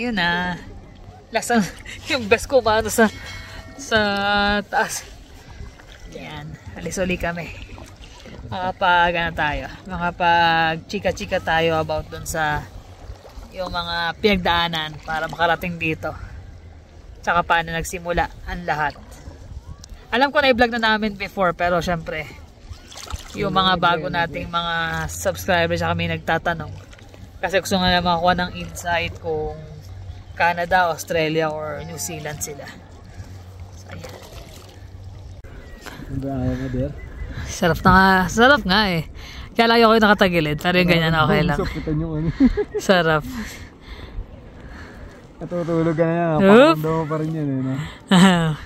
yun ah. na. Lasang yung gas ko paano sa sa taas. Yan. Alis uli kami. Makapag ano tayo. Makapag chika-chika tayo about dun sa yung mga pinagdaanan para makarating dito. Tsaka paano nagsimula ang lahat. Alam ko na i-vlog na namin before pero syempre yung mga bago nating mga subscribers sa kami nagtatanong. Kasi gusto nga na makakuha ng insight kung Canada, Australia, or New Zealand sila. So, ayan. Sarap na nga. Sarap nga eh. Kaya lagi ako yung nakatagilid. Pero yung ganyan okay lang. Ano? Sarap. Natutulog ka na yan. Pakakanda mo pa rin yan eh. No?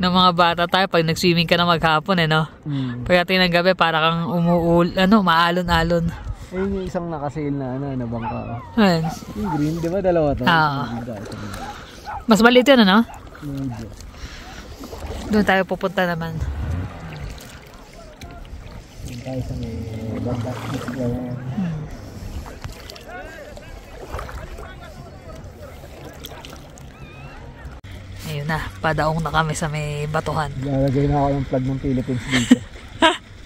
ng mga bata tayo pag nag-swimming ka na maghapon eh no. Mm. Pagdating ng gabi para kang umuul ano maalon-alon. Ayun yung isang nakasale na ano, na ano bangka. Oh. Ayun. Yung green, di ba dalawa to? Oo. Ah. Mas maliit yun, ano? Medyo. Doon tayo pupunta naman. Doon tayo sa may bangka. Hmm. Ayun na, padaong na kami sa may batuhan. Lalagay na ako yung flag ng Philippines dito.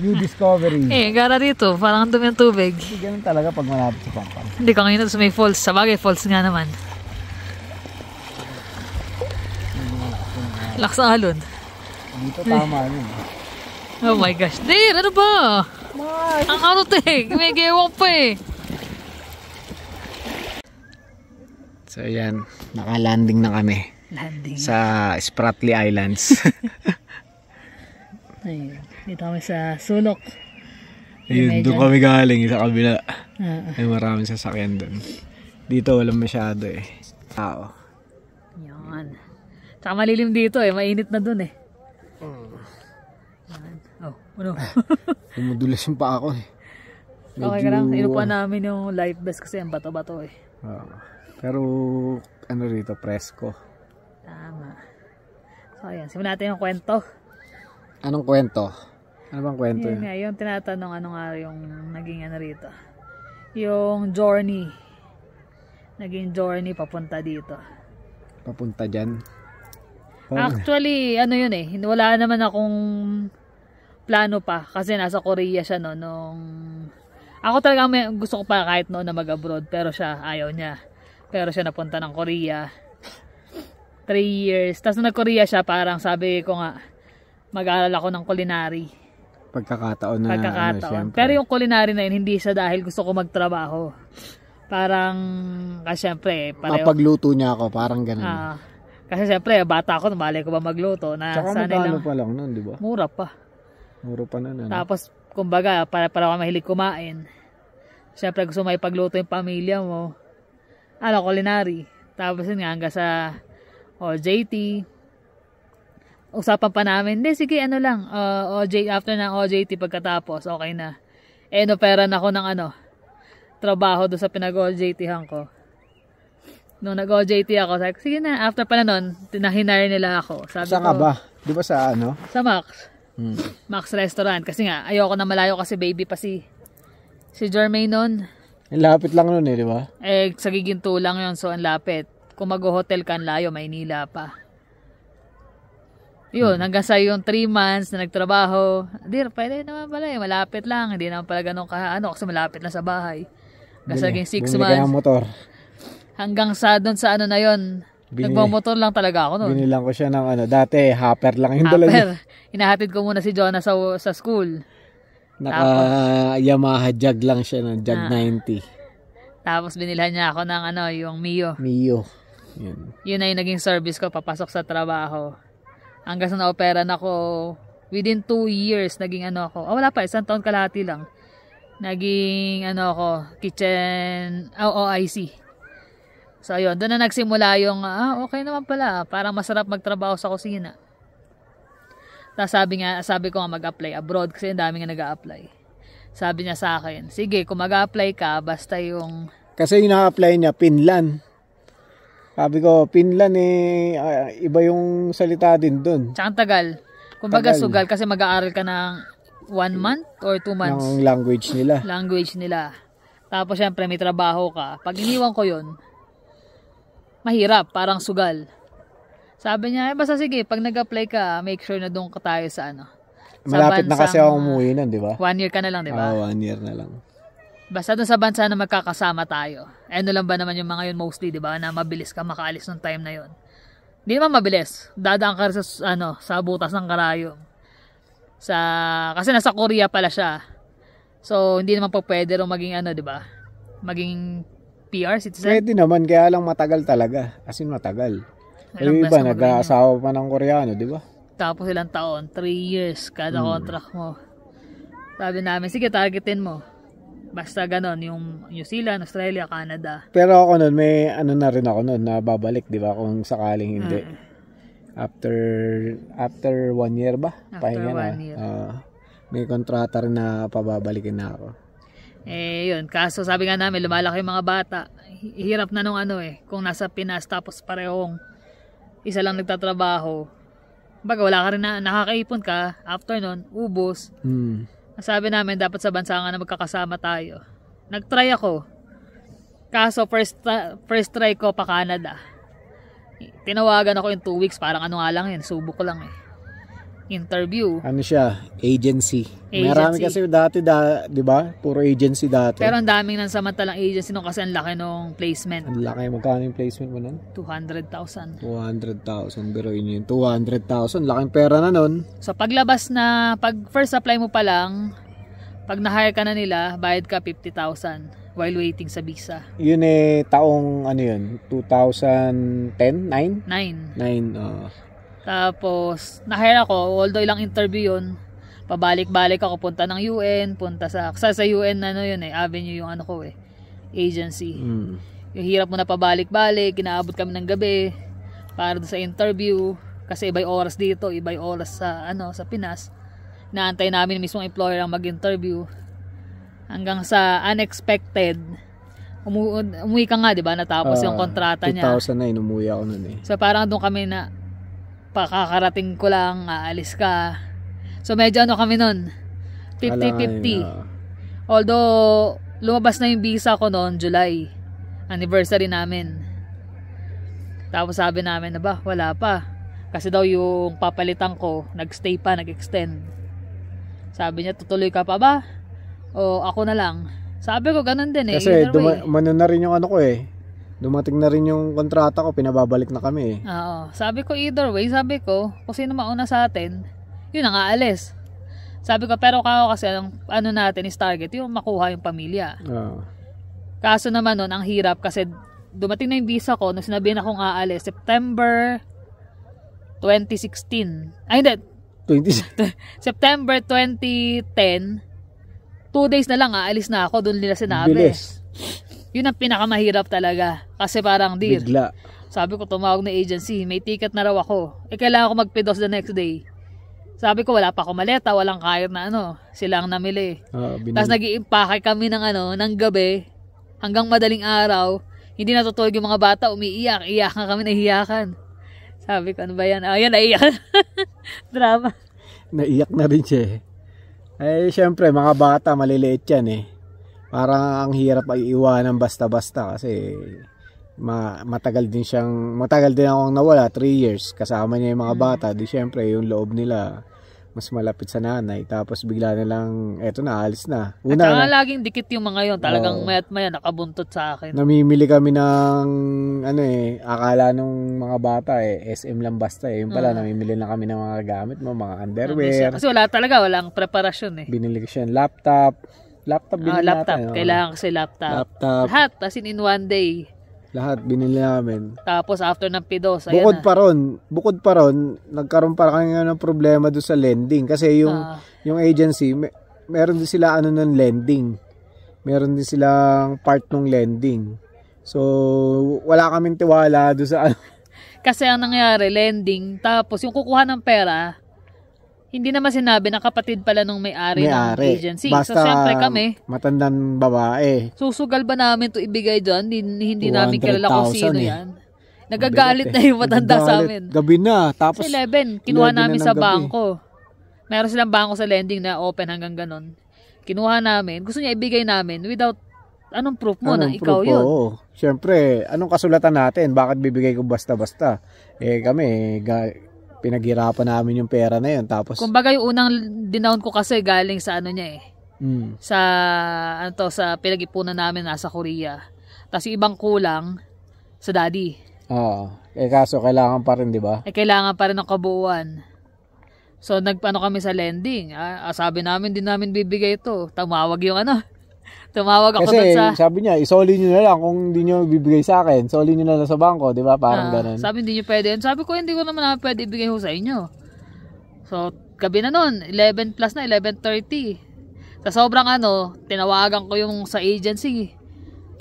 New discovery. Eh, gara dito. Parang ang dumi ang tubig. Eh, ganun talaga pag malapit sa Pampang. Hindi ko ngayon sa may falls. Sa bagay, falls nga naman. Laksa alon. Dito tama yun. Oh my gosh. Dave, ano ba? Mars. Ang ano to eh. May gewang pa eh. So yan, naka-landing na kami. Landing. Sa Spratly Islands. Ayun. Dito kami sa sulok. Ayun, doon kami galing sa kabila. Uh, Ay maraming sasakyan doon. Dito walang masyado eh. Tao. Yan. Tsaka malilim dito eh. Mainit na doon eh. Hmm. Yan. Oh, ano? Umudulas ah, yung paa ko eh. Medyo... Okay ka lang. Inupuan namin yung life vest kasi ang bato-bato eh. Oh. Pero ano rito, presko. Tama. So ayan, simulan natin yung kwento. Anong kwento? Ano bang kwento yun? Yun yung tinatanong ano nga yung naging ano rito. Yung journey. Naging journey papunta dito. Papunta dyan? Oh. Actually, ano yun eh. Wala naman akong plano pa. Kasi nasa Korea siya no, nung... Ako talaga may, gusto ko pa kahit noon na mag-abroad. Pero siya, ayaw niya. Pero siya napunta ng Korea. 3 years. Tapos nung nag-Korea siya, parang sabi ko nga, mag-aaral ako ng culinary pagkakataon na ano, pagkakataon. Ano, Pero yung culinary na yun, hindi siya dahil gusto ko magtrabaho. Parang, ah, syempre, pareho. Mapagluto niya ako, parang ganun. Ah, kasi syempre, bata ako, malay ko ba magluto. Na Tsaka magkano pa lang nun, di ba? Mura pa. Mura pa na nun. Ano? Tapos, kumbaga, para, para ako mahilig kumain. Syempre, gusto may pagluto yung pamilya mo. Ano, culinary. Tapos yun nga, hanggang sa, OJT, oh, usapan pa namin, hindi, sige, ano lang, uh, OJ, after ng OJT pagkatapos, okay na. Eh, no, inoperan ako ng ano, trabaho do sa pinag-OJThan ko. Nung nag-OJT ako, sabi sige na, after pa na nun, tinahinire nila ako. Sabi Saan ko, ka ba? Di ba sa ano? Sa Max. Hmm. Max Restaurant. Kasi nga, ayoko na malayo kasi baby pa si, si Jermaine nun. Ang lapit lang nun eh, di ba? Eh, sa giginto lang yun, so ang lapit. Kung mag-hotel ka, layo, Maynila pa. Yun, mm-hmm. hanggang sa yung 3 months na nagtrabaho, dear, pwede naman pala eh, malapit lang, hindi naman pala ganun ka, ano, kasi malapit lang sa bahay. Hanggang sa naging 6 months. motor. Hanggang sa doon sa ano na yon Binili, Nagmamotor lang talaga ako noon. Binilang ko siya ng ano, dati hopper lang yung dala niya. Hinahatid ko muna si Jonah sa, sa school. Naka Tapos, Yamaha Jag lang siya ng Jag ah. 90. Tapos binilhan niya ako ng ano, yung Mio. Mio. Yun. Yun na yung naging service ko papasok sa trabaho hanggang sa na-operan ako within 2 years naging ano ako oh, wala pa isang taon kalahati lang naging ano ako kitchen oh, ah, OIC so ayun doon na nagsimula yung ah okay naman pala parang masarap magtrabaho sa kusina tapos sabi nga sabi ko nga mag-apply abroad kasi ang dami nga nag-a-apply sabi niya sa akin sige kung mag-apply ka basta yung kasi yung na-apply niya Finland sabi ko, Finland eh, ah, iba yung salita din doon. Tsaka tagal. Kumbaga Tagal. sugal kasi mag-aaral ka ng one month or two months Ng language nila. language nila. Tapos syempre may trabaho ka. Pag iniwan ko yon mahirap, parang sugal. Sabi niya, eh, basta sige, pag nag-apply ka, make sure na doon ka tayo sa ano. Sa Malapit na kasi ako umuwi nun, di ba? One year ka na lang, di ba? oh, one year na lang. Basta dun sa bansa na magkakasama tayo. Eh, ano lang ba naman yung mga yun mostly, di ba? Na mabilis ka makaalis ng time na yun. Hindi naman mabilis. Dadaan ka sa, ano, sa butas ng karayom. Sa, kasi nasa Korea pala siya. So, hindi naman pa pwede rin maging ano, di ba? Maging PR citizen? Pwede naman, kaya lang matagal talaga. As in matagal. Ilang iba, nag-aasawa pa ng Koreano, di ba? Tapos ilang taon, 3 years kada hmm. contract mo. Sabi namin, sige, targetin mo. Basta ganon, yung New Zealand, Australia, Canada. Pero ako nun, may ano na rin ako nun, na babalik, di ba? Kung sakaling hindi. Mm. After, after one year ba? After Pahinga one na. year. Uh, may kontrata rin na pababalikin na ako. Eh, yun. Kaso sabi nga namin, lumalaki yung mga bata. Hirap na nung ano eh. Kung nasa Pinas, tapos parehong isa lang nagtatrabaho. Baga, wala ka rin na nakakaipon ka. After nun, ubos. Hmm sabi namin dapat sa bansa nga na magkakasama tayo. Nagtry ako. Kaso first, first try ko pa Canada. Tinawagan ako in 2 weeks. Parang ano nga lang yun. Subo ko lang eh interview. Ano siya? Agency. agency. Marami kasi dati, da, di ba? Puro agency dati. Pero ang daming nang samantalang agency nung kasi ang laki nung placement. Ang laki. Magkano yung placement mo nun? 200,000. 200,000. Pero yun yun. 200,000. Laking pera na nun. So paglabas na, pag first apply mo pa lang, pag na-hire ka na nila, bayad ka 50,000 while waiting sa visa. Yun eh, taong ano yun? 2010? 9? 9. 9. Uh, tapos, nahire ako, although ilang interview yun, pabalik-balik ako punta ng UN, punta sa, sa, sa UN ano yun eh, avenue yung ano ko eh, agency. Mm. Yung hirap mo na pabalik-balik, kinaabot kami ng gabi, para sa interview, kasi iba'y oras dito, iba'y oras sa, ano, sa Pinas. Naantay namin mismo employer ang mag-interview. Hanggang sa unexpected, umu umuwi ka nga, di ba? Natapos uh, yung ah, kontrata 2009, niya. 2009, umuwi ako nun eh. So parang doon kami na, pakakarating ko lang, aalis ka. So medyo ano kami nun, 50-50. Ah. Although, lumabas na yung visa ko noon, July. Anniversary namin. Tapos sabi namin na ba, wala pa. Kasi daw yung papalitan ko, nagstay pa, nag-extend. Sabi niya, tutuloy ka pa ba? O ako na lang? Sabi ko, ganun din eh. Kasi duma- eh. na rin yung ano ko eh, dumating na rin yung kontrata ko, pinababalik na kami eh. Oo. Sabi ko either way, sabi ko, kung sino mauna sa atin, yun ang aalis. Sabi ko, pero kako kasi ang ano natin is target, yung makuha yung pamilya. Oo. Ah. Kaso naman nun, ang hirap kasi dumating na yung visa ko nung sinabihan akong aalis, September 2016. Ay, hindi. 20... September 2010, two days na lang aalis na ako, doon nila sinabi. Bilis. Yun ang pinakamahirap talaga. Kasi parang, dear, Bigla. sabi ko tumawag na agency, may ticket na raw ako. Eh, kailangan ko magpidos the next day. Sabi ko, wala pa ako maleta, walang kayat na ano. Sila ang namili. Ah, Tapos nag kami ng ano, ng gabi, hanggang madaling araw. Hindi natutulog yung mga bata, umiiyak, iyak na kami, nahiyakan. Sabi ko, ano ba yan? Ayun, ah, oh, naiyak. Drama. Naiyak na rin siya eh. Eh, syempre, mga bata, maliliit yan eh parang ang hirap ay iwanan basta-basta kasi ma matagal din siyang matagal din akong nawala 3 years kasama niya yung mga mm. bata di syempre yung loob nila mas malapit sa nanay tapos bigla na lang eto na alis na una at na, laging dikit yung mga yon talagang oh, mayat maya nakabuntot sa akin namimili kami ng ano eh akala nung mga bata eh SM lang basta eh yung pala uh, namimili na kami ng mga gamit mo mga underwear kasi wala talaga walang preparasyon eh binili ko siya ng laptop Laptop ah, binili oh, laptop. natin. Kailangan kasi laptop. Laptop. Lahat, as in in one day. Lahat binili namin. Tapos after ng P2, ayan Bukod na. pa ron, bukod pa ron, nagkaroon pa kami ng problema do sa lending kasi yung ah. yung agency may, meron din sila ano ng lending. Meron din silang part ng lending. So, wala kaming tiwala do sa ano. Kasi ang nangyari, lending, tapos yung kukuha ng pera, hindi naman sinabi na kapatid pala nung may-ari, may-ari. ng agency. Basta, so, syempre kami. matandang babae. Susugal ba namin to ibigay doon? Hindi, namin kilala kung sino eh. yan. Nagagalit na yung matanda sa amin. Gabi na. Tapos, so, 11, kinuha 11 namin na sa gabi. bangko. Meron silang bangko sa lending na open hanggang ganon. Kinuha namin. Gusto niya ibigay namin without anong proof mo anong na proof ikaw po? yun? Oo. Siyempre, anong kasulatan natin? Bakit bibigay ko basta-basta? Eh kami, eh, ga- pinaghirapan namin yung pera na yun. Tapos, Kumbaga yung unang dinown ko kasi galing sa ano niya eh. Mm. Sa, ano to, sa pinag-ipunan namin nasa Korea. Tapos yung ibang kulang sa daddy. Oo. Eh kaso kailangan pa rin, di ba? Eh kailangan pa rin ng kabuuan. So nagpaano kami sa lending. Ah, ah sabi namin din namin bibigay ito. Tumawag yung ano. Tumawag ako Kasi, sa... sabi niya, isoli eh, nyo na lang kung hindi nyo bibigay sa akin. Isoli nyo na lang sa bangko, di ba? Parang ah, ganun. Sabi, hindi nyo pwede. Sabi ko, hindi ko naman na pwede ibigay ko sa inyo. So, gabi na nun, 11 plus na, 11.30. Sa sobrang ano, tinawagan ko yung sa agency.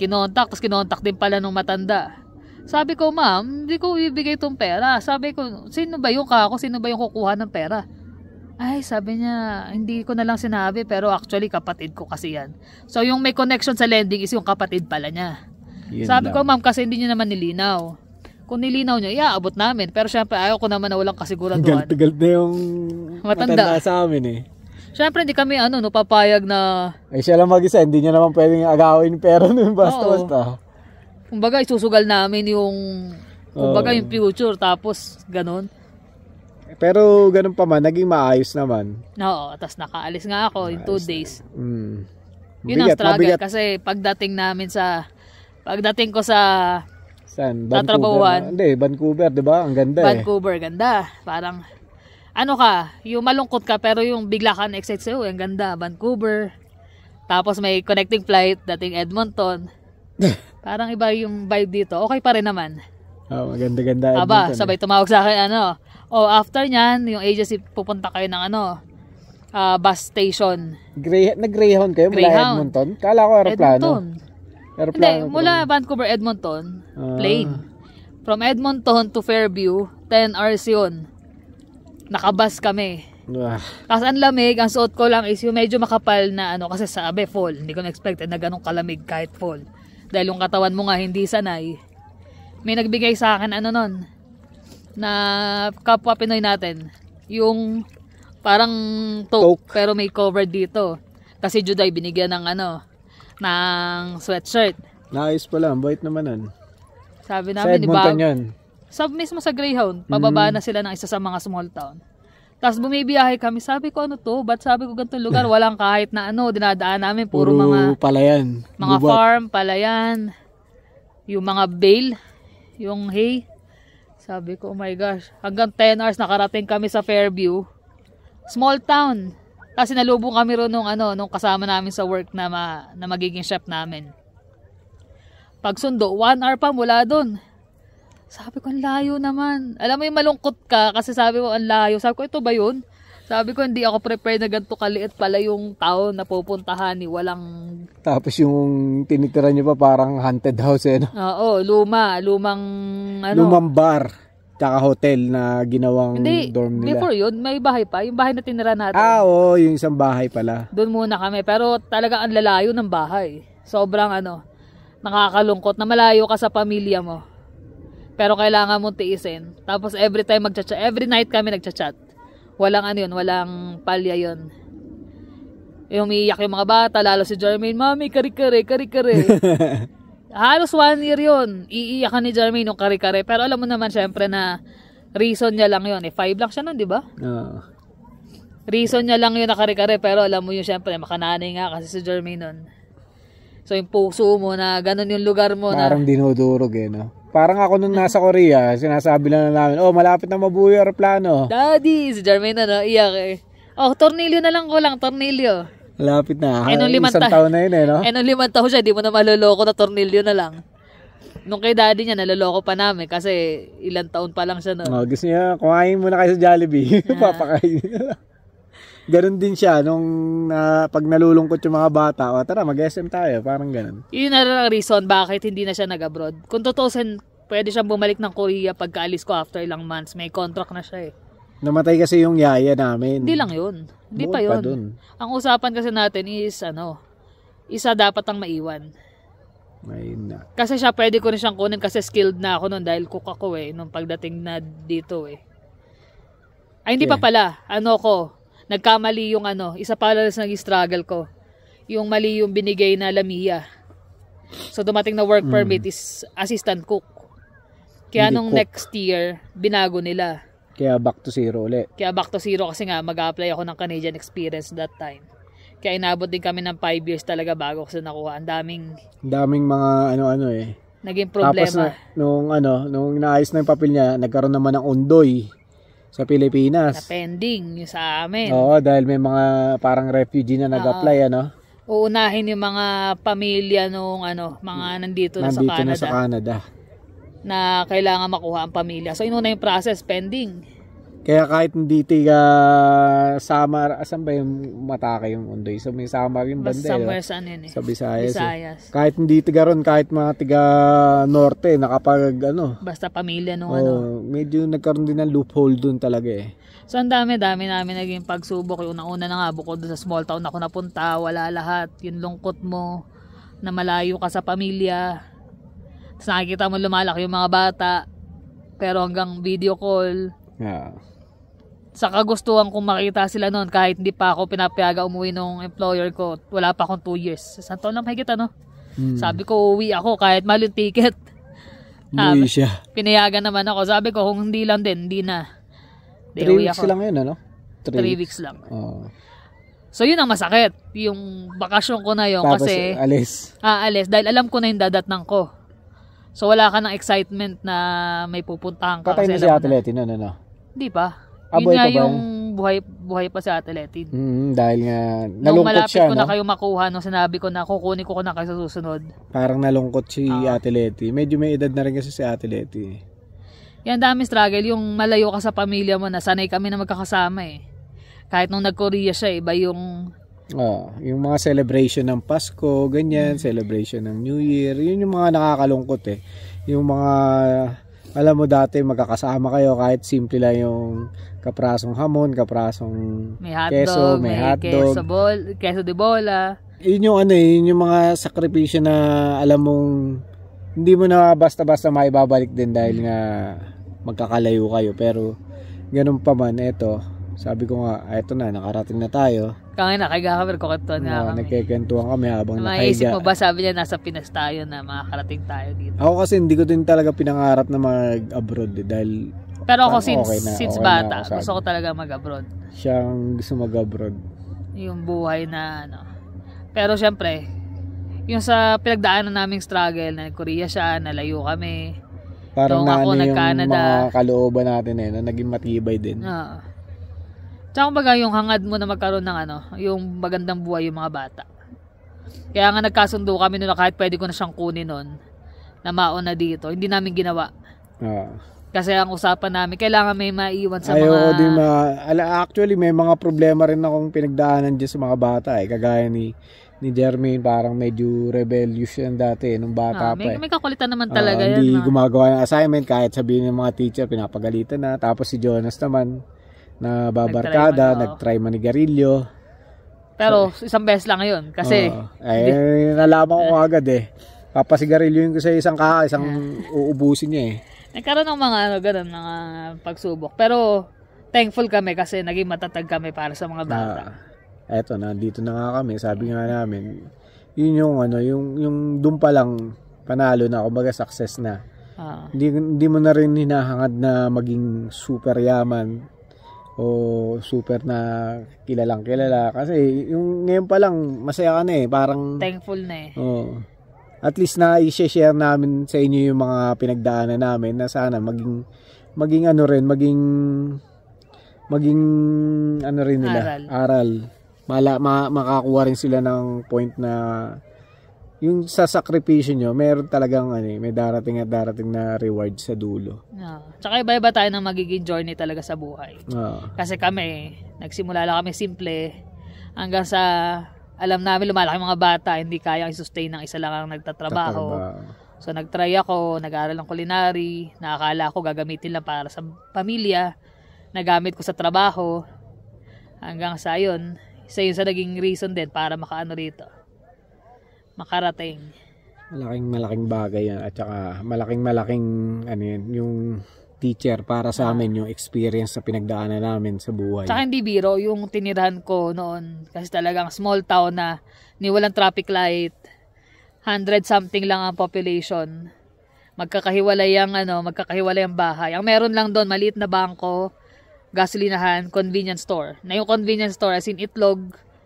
Kinontak, tapos kinontak din pala nung matanda. Sabi ko, ma'am, hindi ko ibigay tong pera. Sabi ko, sino ba yung kako? Sino ba yung kukuha ng pera? Ay, sabi niya, hindi ko na lang sinabi pero actually kapatid ko kasi yan. So yung may connection sa lending is yung kapatid pala niya. Yun sabi lang. ko, ma'am, kasi hindi niya naman nilinaw. Kung nilinaw niya, iaabot yeah, namin. Pero syempre, ayaw ko naman na walang kasiguraduhan. Galit-galit na yung matanda. matanda sa amin eh. Siyempre, hindi kami ano, no, papayag na... Ay, siya lang mag-isa. Hindi niya naman pwedeng agawin pero nun, basta-basta. Kumbaga, isusugal namin yung... Kumbaga, yung future. Tapos, ganun. Pero ganun pa man, naging maayos naman. Oo, tapos nakaalis nga ako maayos in two days. Mm. Mabigat, Yun ang struggle mabigat. kasi pagdating namin sa pagdating ko sa San? Vancouver. Hindi, Vancouver, 'di ba? Ang ganda eh. Vancouver, eh. ganda. Parang ano ka, yung malungkot ka pero yung bigla ka na-excite sa'yo, ang ganda, Vancouver. Tapos may connecting flight dating Edmonton. Parang iba yung vibe dito. Okay pa rin naman. Oh, maganda-ganda. Aba, eh. sabay tumawag sa akin ano, Oh, after niyan, yung agency pupunta kayo ng ano, uh, bus station. Grey, nag-Greyhound kayo mula Greyhound. Edmonton? Kala ko aeroplano. Edmonton. Hindi, mula from... Vancouver, Edmonton, ah. plane. From Edmonton to Fairview, 10 hours yun. Nakabas kami. Ah. Tapos ang lamig, ang suot ko lang is yung medyo makapal na ano, kasi sabi fall. Hindi ko na-expected na ganong kalamig kahit fall. Dahil yung katawan mo nga hindi sanay. May nagbigay sa akin ano nun, na kapwa Pinoy natin. Yung parang toque, pero may cover dito. Kasi Juday binigyan ng ano, ng sweatshirt. Nice pala, ang bait naman nun. Sabi namin, sa Edmonton diba, Sa, mismo sa Greyhound, pababa mm. na sila ng isa sa mga small town. Tapos bumibiyahe kami, sabi ko ano to, ba't sabi ko ganitong lugar, walang kahit na ano, dinadaan namin, puro, puro mga palayan, mga gubat. farm, palayan, yung mga bale, yung hay. Sabi ko, oh my gosh, hanggang 10 hours nakarating kami sa Fairview. Small town. Kasi nalubong kami ron nung, ano, nung kasama namin sa work na, ma, na magiging chef namin. Pagsundo, 1 hour pa mula doon. Sabi ko, ang layo naman. Alam mo yung malungkot ka kasi sabi mo, ang layo. Sabi ko, ito ba yun? Sabi ko, hindi ako prepared na ganito kaliit pala yung town na pupuntahan ni eh. walang... Tapos yung tinitira niyo pa parang haunted house eh. No? Oo, luma. Lumang... Ano? Lumang bar. Tsaka hotel na ginawang hindi, dorm nila. Before yun, may bahay pa. Yung bahay na tinira natin. Ah, oo. Yung isang bahay pala. Doon muna kami. Pero talaga ang lalayo ng bahay. Sobrang ano, nakakalungkot na malayo ka sa pamilya mo. Pero kailangan mong tiisin. Tapos every time magchat every night kami nagchat-chat Walang ano yun, walang palya yun. Eh, umiiyak yung mga bata, lalo si Jermaine, Mami, kare-kare, kare-kare. Halos one year yun, iiyakan ni Jermaine yung kare-kare. Pero alam mo naman syempre na reason niya lang yun. Eh, five lang siya nun, di ba? Oo. Uh. Reason niya lang yun na kare-kare. Pero alam mo yun, syempre, makananay nga kasi si Jermaine nun. So, yung puso mo na ganun yung lugar mo Parang na... Parang dinudurog eh, no? Parang ako nung nasa Korea, sinasabi lang na namin, oh, malapit na mabuhay yung aeroplano. Daddy, si Jermaine ano, iyak eh. Oh, tornilyo na lang ko lang, tornilyo. Malapit na. Eh, nung limang taon na yun eh, no? Eh, nung limang taon siya, di mo na maloloko na tornilyo na lang. Nung kay daddy niya, naloloko pa namin kasi ilang taon pa lang siya no. Oh, gusto niya, kumain muna kayo sa Jollibee. Yeah. Papakain na lang. ganun din siya nung uh, pag nalulungkot yung mga bata, o tara mag-SM tayo, parang ganun. Yun na lang reason bakit hindi na siya nag-abroad. Kung tutusin, pwede siyang bumalik ng Korea pagkaalis ko after ilang months. May contract na siya eh. Namatay kasi yung yaya namin. Hindi lang yun. Hindi pa yun. Pa dun. Ang usapan kasi natin is ano, isa dapat ang maiwan. Ayun na. Kasi siya pwede ko rin siyang kunin kasi skilled na ako noon dahil cook ako eh nung pagdating na dito eh. Ay hindi okay. pa pala. Ano ko? nagkamali yung ano, isa pa lang sa nag-struggle ko. Yung mali yung binigay na Lamia. So dumating na work mm. permit mm. is assistant cook. Kaya Hindi nung cook. next year, binago nila. Kaya back to zero ulit. Kaya back to zero kasi nga mag-apply ako ng Canadian experience that time. Kaya inabot din kami ng 5 years talaga bago ko sa nakuha. Ang daming... Ang daming mga ano-ano eh. Naging problema. Tapos na, nung ano, nung inaayos na yung papel niya, nagkaroon naman ng undoy sa Pilipinas. Na pending yung sa amin. Oo, dahil may mga parang refugee na nag-apply ano. Uunahin yung mga pamilya nung ano, mga mm. nandito, na sa Canada. Nandito na sa Canada. Na kailangan makuha ang pamilya. So inuna yung process pending. Kaya kahit hindi tiga Samar, asan ba yung Matake yung Undoy? So may Samar yung banda. Basta eh. somewhere saan yun eh. Sa Visayas. Eh. Visayas. Eh. Kahit hindi tiga ron, kahit mga tiga Norte, nakapag ano. Basta pamilya nung oh, ano. Medyo nagkaroon din ng loophole dun talaga eh. So ang dami-dami namin naging pagsubok. Yung una na nga, bukod sa small town ako napunta, wala lahat. Yung lungkot mo, na malayo ka sa pamilya. Tapos nakikita mo lumalaki yung mga bata. Pero hanggang video call. Yeah sa kagustuhan kong makita sila noon kahit hindi pa ako pinapayaga umuwi nung employer ko. Wala pa akong 2 years. Sa taon lang higit ano. Hmm. Sabi ko uwi ako kahit mahal yung ticket. Umuwi siya. Pinayagan naman ako. Sabi ko kung hindi lang din, hindi na. 3 weeks ako. lang yun ano? 3 weeks. weeks lang. Oh. So yun ang masakit. Yung bakasyon ko na yun Tapos, kasi... alis. Ah, alis. Dahil alam ko na yung dadatnang ko. So wala ka ng excitement na may pupuntahan ka. Patay na si Ate Leti, no, no, no. Hindi pa. Aboy yun nga yung buhay, buhay pa si Atletid. Mm, dahil nga, nalungkot malapit siya, ko no? na kayo makuha, no sinabi ko na kukunin ko ko na kayo sa susunod. Parang nalungkot si ah. Ate Medyo may edad na rin kasi si Ate eh. Yan, dami struggle. Yung malayo ka sa pamilya mo na sanay kami na magkakasama eh. Kahit nung nag-Korea siya, iba yung... Oh, yung mga celebration ng Pasko, ganyan, mm. celebration ng New Year, yun yung mga nakakalungkot eh. Yung mga alam mo dati magkakasama kayo kahit simple lang yung kaprasong hamon, kaprasong may hotdog, keso, may, may hotdog. Keso, bol, keso de bola. Yun yung ano eh, yun yung mga sakripisyo na alam mong hindi mo na basta-basta maibabalik din dahil nga magkakalayo kayo. Pero ganun pa man, eto, sabi ko nga, eto na, nakarating na tayo kami nakahiga kami, nagkukwentuhan nga kami. Nagkikwentuhan kami habang nakahiga. Maisip mo ba, sabi niya, nasa Pinas tayo na makakarating tayo dito. Ako kasi hindi ko din talaga pinangarap na mag-abroad eh, dahil pero ako since, okay na, since okay bata, ako, gusto ko talaga mag-abroad. Siyang gusto mag-abroad. Yung buhay na ano. Pero syempre, yung sa pinagdaanan naming struggle na Korea siya, nalayo kami. Parang na ako, ano yung Canada, mga kalooban natin eh, na naging matibay din. Oo. Uh, Tsaka kumbaga yung hangad mo na magkaroon ng ano, yung magandang buhay yung mga bata. Kaya nga nagkasundo kami noon na kahit pwede ko na siyang kunin noon na mauna dito. Hindi namin ginawa. Ah. Kasi ang usapan namin, kailangan may maiwan sa Ayaw, mga... ma... actually, may mga problema rin akong pinagdaanan dyan sa mga bata eh. Kagaya ni ni Jermaine, parang medyo rebellious yan dati eh, nung bata ah, may, pa eh. May kakulitan naman ah, talaga uh, yan. Hindi ah. gumagawa ng assignment kahit sabihin ng mga teacher, pinapagalitan na. Tapos si Jonas naman, na babarkada, nag-try, man, ni manigarilyo. Pero so, isang beses lang yun kasi oh, eh, nalaman ko eh. agad eh. Papasigarilyo yun ko sa isang ka, isang eh. uubusin niya eh. Nagkaroon ng mga ano, ganun, mga pagsubok. Pero thankful kami kasi naging matatag kami para sa mga bata. Ah, eto, dito na nga kami. Sabi nga namin, yun yung ano, yung, yung doon pa lang panalo na, kumbaga success na. Ah. Hindi, hindi mo na rin hinahangad na maging super yaman o super na kilalang kilala kasi yung ngayon pa lang masaya ka na eh parang thankful na eh oh, at least na i-share namin sa inyo yung mga pinagdaanan namin na sana maging maging ano rin maging maging ano rin nila aral, aral. Mala, ma, makakuha rin sila ng point na yung sa sacrifice nyo, meron talagang ano, eh, may darating at darating na reward sa dulo. No. Ah. Tsaka iba-iba tayo ng magiging journey talaga sa buhay. No. Ah. Kasi kami, nagsimula lang kami simple hanggang sa alam namin lumalaki mga bata, hindi kaya i-sustain ng isa lang ang nagtatrabaho. Tatrabaho. So nagtry ako, nag-aral ng culinary, naakala ko gagamitin lang para sa pamilya, nagamit ko sa trabaho, hanggang sa yun, isa yun sa naging reason din para makaano rito makarating. Malaking malaking bagay yan at saka malaking malaking ano yan, yung teacher para sa amin yung experience sa pinagdaanan namin sa buhay. Sa hindi biro yung tinirahan ko noon kasi talagang small town na ni walang traffic light. 100 something lang ang population. Magkakahiwalay ang ano, magkakahiwalay ang bahay. Ang meron lang doon maliit na bangko, gasolinahan, convenience store. Na yung convenience store as in itlog,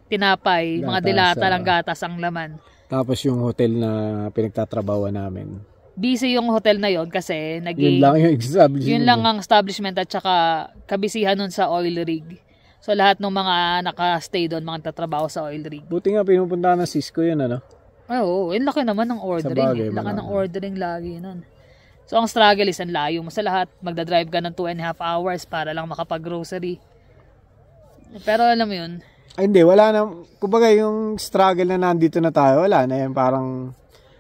tinapay, gatas, mga dilata uh, lang gatas ang laman. Tapos yung hotel na pinagtatrabawa namin. Busy yung hotel na yon kasi naging... Yun lang yung establishment. Yun lang ang establishment at saka kabisihan nun sa oil rig. So lahat ng mga naka-stay doon, mga tatrabaho sa oil rig. Buti nga pinupunta ng Cisco yun, ano? Ay, oo. Oh, eh, laki naman ng ordering. Sa eh. bagay, Laki ng ano. ordering lagi nun. So ang struggle is ang layo mo sa lahat. Magdadrive ka ng 2 and a half hours para lang makapag-grocery. Pero alam mo yun, ay, hindi, wala na. Kumbaga yung struggle na nandito na tayo, wala na yan. Parang,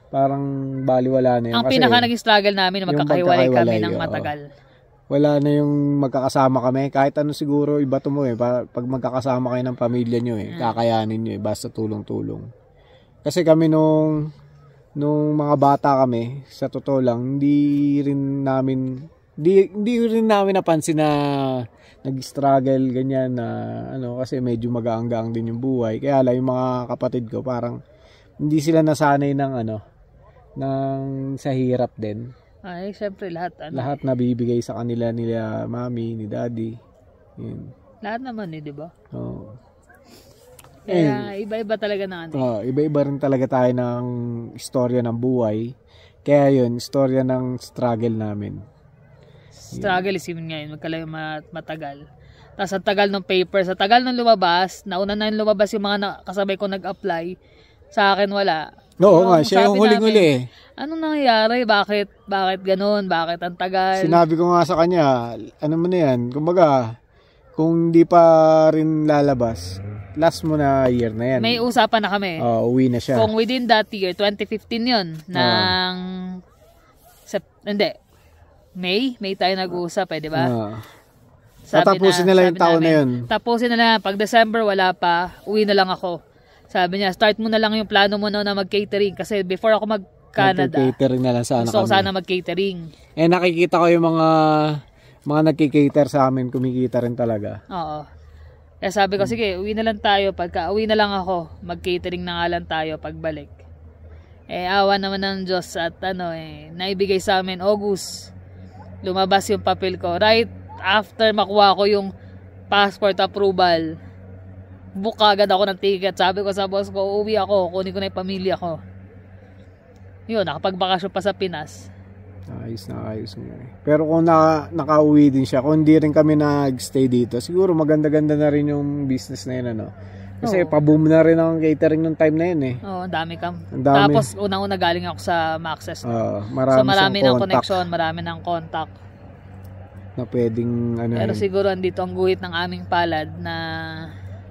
parang baliwala na yan. Ang Kasi pinaka naging struggle namin na magkakahiwalay kami ng matagal. Wala na yung magkakasama kami. Kahit ano siguro, iba to mo eh. Pag magkakasama kayo ng pamilya nyo eh, mm. kakayanin nyo eh, basta tulong-tulong. Kasi kami nung, nung mga bata kami, sa totoo lang, hindi rin namin, hindi, hindi rin namin napansin na nag-struggle ganyan na ano kasi medyo magaanggang din yung buhay. Kaya lang yung mga kapatid ko parang hindi sila nasanay ng ano ng sa hirap din. Ay, syempre lahat ano. Lahat nabibigay sa kanila nila mami, ni daddy. Yun. Lahat naman eh, 'di ba? Oo. Oh. Kaya eh, iba-iba talaga na ano. Oh, iba-iba rin talaga tayo ng istorya ng buhay. Kaya yun, istorya ng struggle namin struggle is yun ngayon, magkala matagal. Tapos sa tagal ng paper, sa tagal ng lumabas, nauna na yung lumabas yung mga na, kasabay ko nag-apply, sa akin wala. Oo nga, siya yung huling-huli eh. Anong nangyayari? Bakit? Bakit ganun? Bakit ang tagal? Sinabi ko nga sa kanya, ano mo na yan, kumbaga, kung di pa rin lalabas, last mo na year na yan. May usapan na kami. Oo, uh, uwi na siya. Kung within that year, 2015 yun, uh. Sep- hindi, may, May tayo nag-uusap eh, di ba? Uh, ah. tapusin nila yung taon namin, na yun. Tapusin nila, Pag December wala pa, uwi na lang ako. Sabi niya, start mo na lang yung plano mo na, na mag-catering. Kasi before ako mag-Canada, catering na lang ano sana gusto kami. sana mag-catering. Eh, nakikita ko yung mga mga nagkikater sa amin, kumikita rin talaga. Oo. Kaya eh, sabi ko, sige, uwi na lang tayo. Pagka uwi na lang ako, mag-catering na nga lang tayo pagbalik. Eh, awa naman ng Diyos at ano eh, naibigay sa amin August lumabas yung papel ko. Right after makuha ko yung passport approval, book agad ako ng ticket. Sabi ko sa boss ko, uuwi ako, kunin ko na yung pamilya ko. Yun, nakapagbakasyon pa sa Pinas. Ayos na ayos nga Pero kung na, nakauwi din siya, kung hindi rin kami nag-stay dito, siguro maganda-ganda na rin yung business na yun ano. Kasi oh. pa-boom na rin ang catering nung time na yun eh. Oo, oh, ang dami kam. Tapos unang-una galing ako sa Maxes. No? Uh, marami so marami ng contact. connection, marami ng contact. Na pwedeng ano Pero yun. siguro andito ang guhit ng aming palad na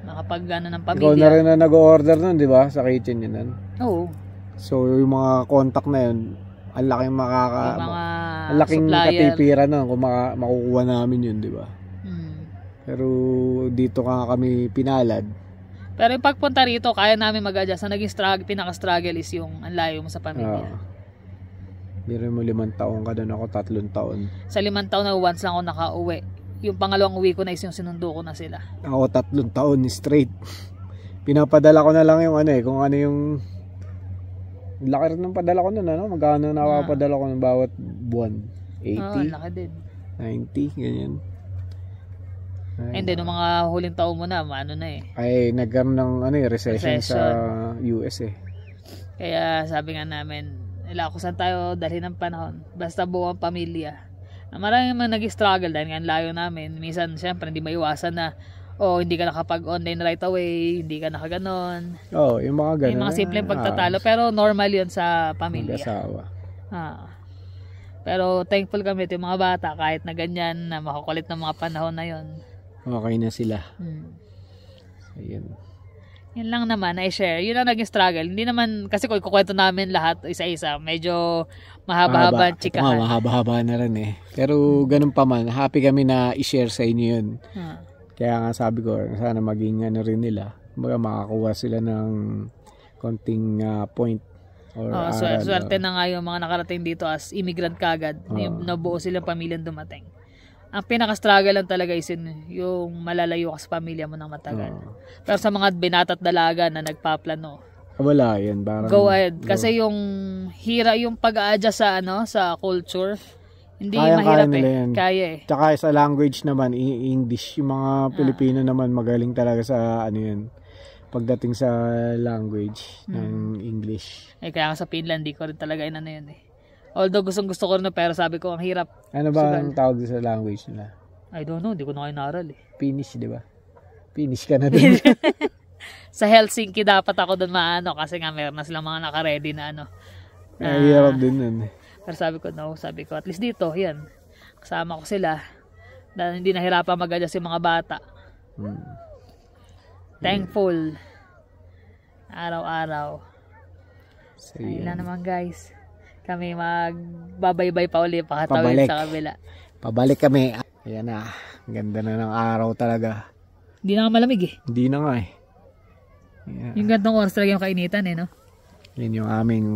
makapag ano ng pamilya. Ikaw na rin na nag-order nun, di ba? Sa kitchen yun nun. Oo. So yung mga contact na yun, ang laking makaka... Yung mga ang laking supplier. katipira nun kung maka, makukuha namin yun, di ba? Mm. Pero dito ka kami pinalad pero yung pagpunta rito, kaya namin mag-adjust. Ang naging struggle, pinaka-struggle is yung ang layo mo sa pamilya. Uh, Biro mo limang taon ka doon ako, tatlong taon. Sa limang taon na once lang ako nakauwi. Yung pangalawang uwi ko na is yung sinundo ko na sila. Ako tatlong taon straight. Pinapadala ko na lang yung ano eh, kung ano yung laki rin ng padala ko noon, ano? Magkano na ah. padala ko ng bawat buwan? 80? Oo, oh, laki din. 90, ganyan. Ay, And then, nung mga huling taon mo na, ano na eh. Ay, nagkaroon ng ano, eh, recession, recession, sa US eh. Kaya sabi nga namin, ilakusan tayo dahil ng panahon. Basta buong pamilya. Ah, Maraming mga nag-struggle dahil nga layo namin. Minsan, syempre, hindi maiwasan na o oh, hindi ka nakapag-online right away, hindi ka nakaganon. Oo, oh, yung mga ganun. Yung mga simpleng ah, pagtatalo. Ah, pero normal yun sa pamilya. Mag-asawa. Ah. Pero thankful kami ito yung mga bata kahit na ganyan na makakulit ng mga panahon na yon Okay na sila. Mm. So, Yan lang naman, i-share. Yun ang naging struggle. Hindi naman, kasi kung ikukwento namin lahat isa-isa, medyo mahaba-haba ang chikahan. Ito, mahaba-haba na rin eh. Pero ganun pa man, happy kami na i-share sa inyo yun. Huh. Kaya nga sabi ko, sana maging ano rin nila. Mga makakuha sila ng konting uh, point Or oh, so, swerte na nga yung mga nakarating dito as immigrant kagad. Uh, nabuo silang pamilyang dumating ang pinaka-struggle lang talaga is yun, yung malalayo ka sa pamilya mo ng matagal. Oh. Pero sa mga binata at dalaga na nagpaplano, wala yan, parang go ahead go. kasi yung hira yung pag-a-adjust sa ano, sa culture. Hindi kaya, mahirap kaya eh. Yan. Kaya eh. Tsaka sa language naman, English, yung mga ah. Pilipino naman magaling talaga sa ano yun pagdating sa language hmm. ng English. Eh kaya sa Finland, di ko rin talaga inano yun eh Although gustong gusto ko rin pero sabi ko ang hirap. Ano ba ang tawag sa language nila? I don't know, hindi ko na kayo naral eh. Finish, di ba? Finish ka na din. sa Helsinki dapat ako doon maano kasi nga meron na silang mga naka-ready na ano. Ay, uh, hirap ah. din nun eh. Pero sabi ko, no, sabi ko, at least dito, yan. Kasama ko sila. Na hindi nahirapan mag-adjust yung mga bata. Hmm. Thankful. Araw-araw. So, Ayun na naman guys kami magbabaybay pa uli pakatawid Pabalik. sa kabila. Pabalik kami. Ayan na. Ganda na ng araw talaga. Hindi na nga malamig eh. Hindi na nga eh. Ayan. Yung gantong oras talaga yung kainitan eh no? Yan yung aming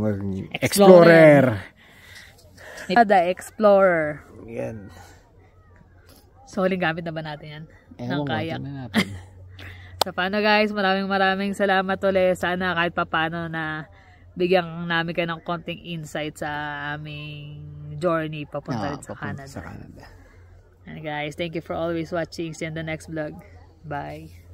explorer. explorer. The explorer. Yan. So, huling gamit na ba natin yan? Eh, ng kayak. Na natin. so, paano guys? Maraming maraming salamat ulit. Sana kahit papano na bigyan namin kayo ng konting insight sa aming journey papunta no, ah, rin sa Canada. Sa Canada. And guys, thank you for always watching. See you in the next vlog. Bye.